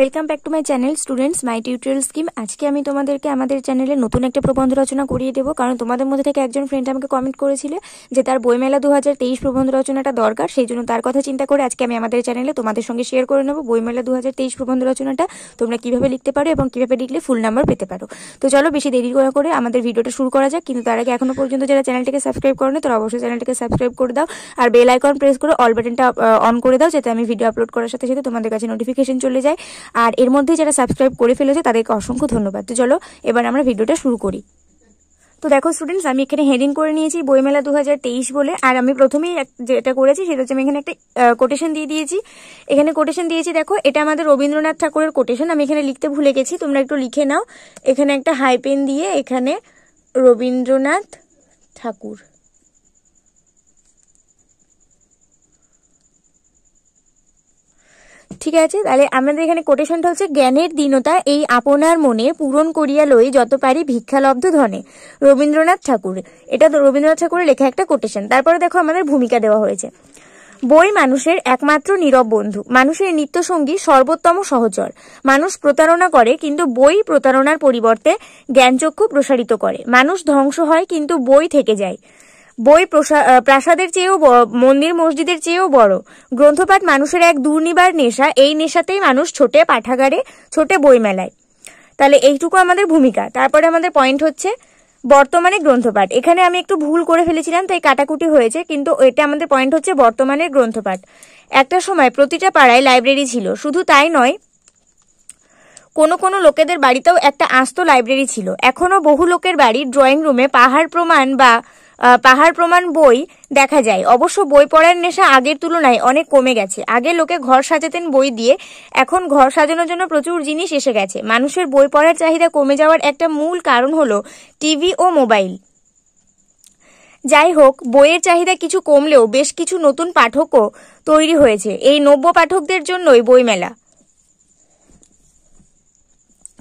welcome back to my channel students my tutorial scheme আজকে আমি তোমাদেরকে আমাদের চ্যানেলে নতুন একটা প্রবন্ধ রচনা করিয়ে দেবো কারণ তোমাদের মধ্যে থেকে একজন ফ্রেন্ড আমাকে কমেন্ট করেছিল যে তার বইমেলা দু হাজার তেইশ প্রবন্ধ রচনাটা দরকার সেই জন্য তার কথা চিন্তা করে আজকে আমি আমাদের চ্যানেলে তোমাদের সঙ্গে শেয়ার করে নেবো বইমেলা দু হাজার তেইশ প্রবন্ধ রচনাটা তোমরা কীভাবে লিখতে পারো এবং কীভাবে লিখলে ফুল নাম্বার পেতে পারো তো চলো বেশি দেরি করে করে আমাদের ভিডিওটা শুরু করা যাক কিন্তু তার আগে এখনও পর্যন্ত যারা চ্যানেলটাকে সাবস্ক্রাইব করো না তারা অবশ্যই চ্যানেলটাকে সাবস্ক্রাইব করে দাও আর বেল আইকন প্রেস করে অল বাটনটা অন করে দাও যাতে আমি ভিডিও আপলোড করার সাথে সাথে তোমাদের কাছে নোটিফিকেশন চলে যায় আর এর মধ্যে যারা সাবস্ক্রাইব করে ফেলেছে তাদেরকে অসংখ্য ধন্যবাদ তো চলো এবার আমরা ভিডিওটা শুরু করি তো দেখো স্টুডেন্টস আমি এখানে হেডিং করে নিয়েছি বইমেলা দু হাজার বলে আর আমি প্রথমেই যেটা করেছি সেটা হচ্ছে আমি এখানে একটা কোটেশন দিয়ে দিয়েছি এখানে কোটেশন দিয়েছি দেখো এটা আমাদের রবীন্দ্রনাথ ঠাকুরের কোটেশন আমি এখানে লিখতে ভুলে গেছি তোমরা একটু লিখে নাও এখানে একটা হাইপেন দিয়ে এখানে রবীন্দ্রনাথ ঠাকুর ঠিক আছে তাহলে আমাদের এখানে কোটেশনটা হচ্ছে জ্ঞানের দীনতা এই আপনার মনে পূরণ করিয়া লই যত পারি ভিক্ষালব্ধ ধনে রবীন্দ্রনাথ ঠাকুর এটা রবীন্দ্রনাথ ঠাকুরের লেখা একটা কোটেশন তারপরে দেখো আমাদের ভূমিকা দেওয়া হয়েছে বই মানুষের একমাত্র নীরব বন্ধু মানুষের নিত্যসঙ্গী সর্বোত্তম সহচর মানুষ প্রতারণা করে কিন্তু বই প্রতারণার পরিবর্তে জ্ঞানচক্ষু প্রসারিত করে মানুষ ধ্বংস হয় কিন্তু বই থেকে যায় বই প্রাসাদের চেয়েও মন্দির মসজিদের চেয়েও বড় গ্রন্থপাঠ মানুষের এক দুর্নিবার নেশা এই নেশাতেই মানুষ ছোটে পাঠাগারে ছোটে বই মেলায় তাহলে এইটুকু আমাদের ভূমিকা তারপরে আমাদের পয়েন্ট হচ্ছে বর্তমানে গ্রন্থপাঠ এখানে আমি একটু ভুল করে ফেলেছিলাম তাই কাটাকুটি হয়েছে কিন্তু এটা আমাদের পয়েন্ট হচ্ছে বর্তমানে গ্রন্থপাঠ একটা সময় প্রতিটা পাড়ায় লাইব্রেরি ছিল শুধু তাই নয় কোনো কোনো লোকেদের বাড়িতেও একটা আস্ত লাইব্রেরি ছিল এখনও বহু লোকের বাড়ি ড্রয়িং রুমে পাহাড় প্রমাণ বা পাহাড় প্রমাণ বই দেখা যায় অবশ্য বই পড়ার নেশা আগের তুলনায় অনেক কমে গেছে আগে লোকে ঘর সাজাতেন বই দিয়ে এখন ঘর সাজানোর জন্য প্রচুর জিনিস এসে গেছে মানুষের বই পড়ার চাহিদা কমে যাওয়ার একটা মূল কারণ হলো টিভি ও মোবাইল যাই হোক বইয়ের চাহিদা কিছু কমলেও বেশ কিছু নতুন পাঠকও তৈরি হয়েছে এই নব্য পাঠকদের জন্যই বইমেলা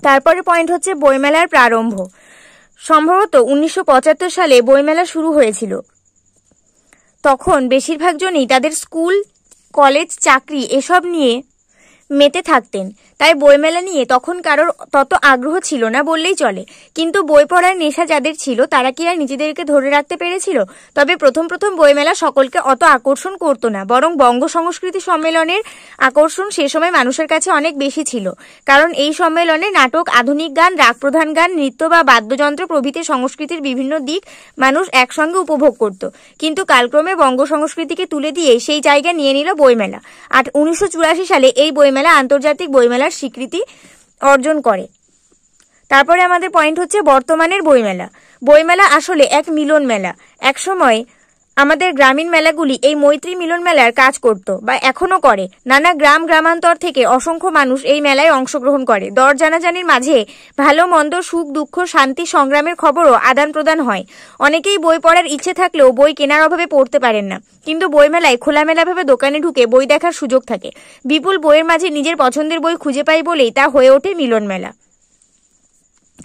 তারপরে পয়েন্ট হচ্ছে বইমেলার প্রারম্ভ সম্ভবত উনিশশো সালে বইমেলা শুরু হয়েছিল তখন বেশিরভাগ জনই তাদের স্কুল কলেজ চাকরি এসব নিয়ে মেতে থাকতেন তাই বইমেলা নিয়ে তখন কারোর তত আগ্রহ ছিল না বললেই চলে কিন্তু বই পড়ার নেশা যাদের ছিল তারা কি আর নিজেদেরকে ধরে রাখতে পেরেছিল তবে প্রথম প্রথম বইমেলা সকলকে অত আকর্ষণ করত না বরং বঙ্গ সংস্কৃতি সম্মেলনের আকর্ষণ সে সময় মানুষের কাছে অনেক বেশি ছিল কারণ এই সম্মেলনে নাটক আধুনিক গান রাগ প্রধান গান নৃত্য বা বাদ্যযন্ত্র প্রভৃতি সংস্কৃতির বিভিন্ন দিক মানুষ একসঙ্গে উপভোগ করত কিন্তু কালক্রমে বঙ্গ সংস্কৃতিকে তুলে দিয়ে সেই জায়গা নিয়ে নিল বইমেলা আর উনিশশো সালে এই বইমেলা বইমেলা আন্তর্জাতিক বইমেলার স্বীকৃতি অর্জন করে তারপরে আমাদের পয়েন্ট হচ্ছে বর্তমানের বইমেলা বইমেলা আসলে এক মিলন মেলা একসময় আমাদের গ্রামীণ মেলাগুলি এই মৈত্রী মিলন মেলার কাজ করত বা এখনও করে নানা গ্রাম গ্রামান্তর থেকে অসংখ্য মানুষ এই মেলায় অংশগ্রহণ করে দর জানাজানির মাঝে ভালো মন্দ সুখ দুঃখ শান্তি সংগ্রামের খবরও আদান প্রদান হয় অনেকেই বই পড়ার ইচ্ছে থাকলেও বই কেনার অভাবে পড়তে পারেন না কিন্তু বইমেলায় খোলামেলাভাবে দোকানে ঢুকে বই দেখার সুযোগ থাকে বিপুল বইয়ের মাঝে নিজের পছন্দের বই খুঁজে পাই বলেই তা হয়ে ওঠে মিলন মেলা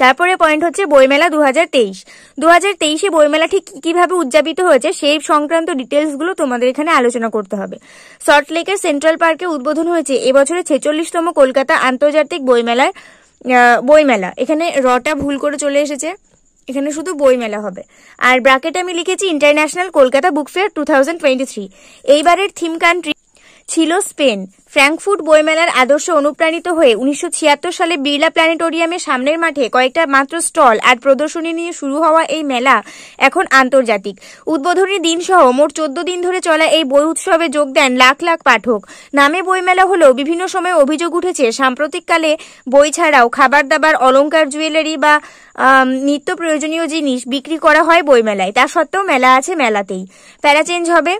তারপরে পয়েন্ট হচ্ছে বইমেলা দু হাজার তেইশ দু হাজার তেইশে বইমেলা ঠিক কীভাবে উদযাপিত হয়েছে সেই সংক্রান্ত ডিটেলসগুলো তোমাদের এখানে আলোচনা করতে হবে সল্টলেকের সেন্ট্রাল পার্কে উদ্বোধন হয়েছে এবছরে ছেচল্লিশতম কলকাতা আন্তর্জাতিক বইমেলার বইমেলা এখানে রটা ভুল করে চলে এসেছে এখানে শুধু বই মেলা হবে আর ব্রাকেট আমি লিখেছি international Kolkata book fair two thousand twenty three এইবারের থিম কান্ট্রি ছিল স্পেন ফ্র্যাঙ্কফুট বইমেলার আদর্শ অনুপ্রাণিত হয়ে উনিশশো সালে বিড়লা প্ল্যানেটোরিয়ামের সামনের মাঠে কয়েকটা মাত্র স্টল আর প্রদর্শনী নিয়ে শুরু হওয়া এই মেলা এখন আন্তর্জাতিক উদ্বোধনী দিনসহ মোট চোদ্দ দিন ধরে চলা এই বই উৎসবে যোগ দেন লাখ লাখ পাঠক নামে বইমেলা হলেও বিভিন্ন সময় অভিযোগ উঠেছে সাম্প্রতিককালে বই ছাড়াও খাবার দাবার অলঙ্কার জুয়েলারি বা নিত্য প্রয়োজনীয় জিনিস বিক্রি করা হয় বইমেলায় তা সত্ত্বেও মেলা আছে মেলাতেই প্যারা চেঞ্জ হবে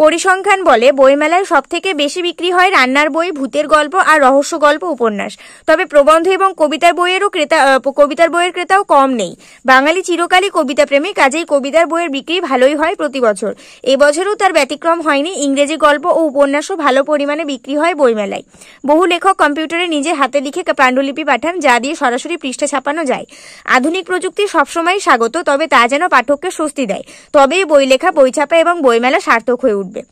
পরিসংখ্যান বলে বইমেলায় সবথেকে বেশি বিক্রি হয় রান্নার বই ভূতের গল্প আর রহস্য গল্প উপন্যাস তবে প্রবন্ধ এবং কবিতার বইয়েরও ক্রেতা কবিতার বইয়ের ক্রেতাও কম নেই বাঙালি চিরকালই কবিতা প্রেমী কাজেই কবিতার বইয়ের বিক্রি ভালোই হয় প্রতি বছর এবছরও তার ব্যতিক্রম হয়নি ইংরেজি গল্প ও উপন্যাসও ভালো পরিমাণে বিক্রি হয় বইমেলায় বহু লেখক কম্পিউটারে নিজে হাতে লিখে পাণ্ডুলিপি পাঠান যা দিয়ে সরাসরি পৃষ্ঠা ছাপানো যায় আধুনিক প্রযুক্তি সবসময় স্বাগত তবে তা যেন পাঠককে স্বস্তি দেয় তবেই বই লেখা বই ছাপা এবং বইমেলা সার্থক হয়ে উঠবে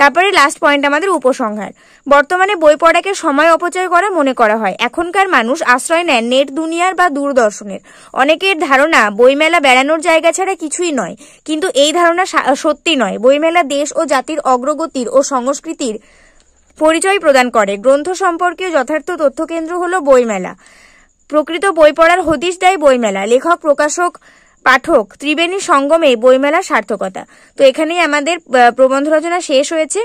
তারপরে লাস্ট পয়েন্ট আমাদের উপসংহার বর্তমানে বই পড়াকে সময় অপচয় করা মনে করা হয় এখনকার মানুষ আশ্রয় নেন নেট দুনিয়ার বা দূরদর্শনের অনেকের ধারণা বইমেলা বেড়ানোর জায়গা ছাড়া কিছুই নয় কিন্তু এই ধারণা সত্যি নয় বইমেলা দেশ ও জাতির অগ্রগতির ও সংস্কৃতির পরিচয় প্রদান করে গ্রন্থ সম্পর্কে যথার্থ তথ্যকেন্দ্র হল বইমেলা প্রকৃত বই পড়ার হদিশ দেয় বইমেলা লেখক প্রকাশক পাঠক ত্রিবেণী সঙ্গমে বইমেলার সার্থকতা তো এখানেই আমাদের প্রবন্ধ রচনা শেষ হয়েছে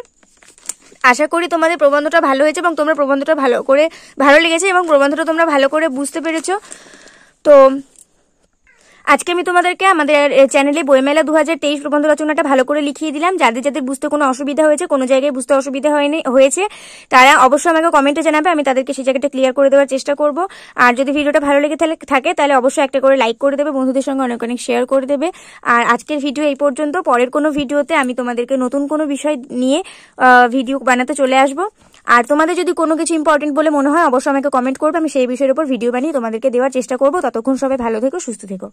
আশা করি তোমাদের প্রবন্ধটা ভালো হয়েছে এবং তোমরা প্রবন্ধটা ভালো করে ভালো লেগেছে এবং প্রবন্ধটা তোমরা ভালো করে বুঝতে পেরেছ তো আজকে আমি তোমাদেরকে আমাদের চ্যানেলে বইমেলা দু হাজার তেইশ প্রবন্ধ রচনাটা ভালো করে লিখিয়ে দিলাম যাদের যাদের বুঝতে কোনো অসুবিধা হয়েছে কোনো জায়গায় বুঝতে অসুবিধা হয়নি হয়েছে তারা অবশ্যই আমাকে কমেন্টে জানাবে আমি তাদেরকে সেই জায়গাটা ক্লিয়ার করে দেওয়ার চেষ্টা করব আর যদি ভিডিওটা ভালো লেগে থাকে তাহলে অবশ্যই একটা করে লাইক করে দেবে বন্ধুদের সঙ্গে অনেক অনেক শেয়ার করে দেবে আর আজকের ভিডিও এই পর্যন্ত পরের কোনো ভিডিওতে আমি তোমাদেরকে নতুন কোনো বিষয় নিয়ে ভিডিও বানাতে চলে আসবো আর তোমাদের যদি কোনো কিছু ইম্পর্টেন্ট বলে মনে হয় অবশ্যই আমাকে কমেন্ট করবে আমি সেই বিষয়ের উপর ভিডিও বানিয়ে তোমাদেরকে দেওয়ার চেষ্টা করবো ততক্ষণ সবাই ভালো থেকো সুস্থ থেকো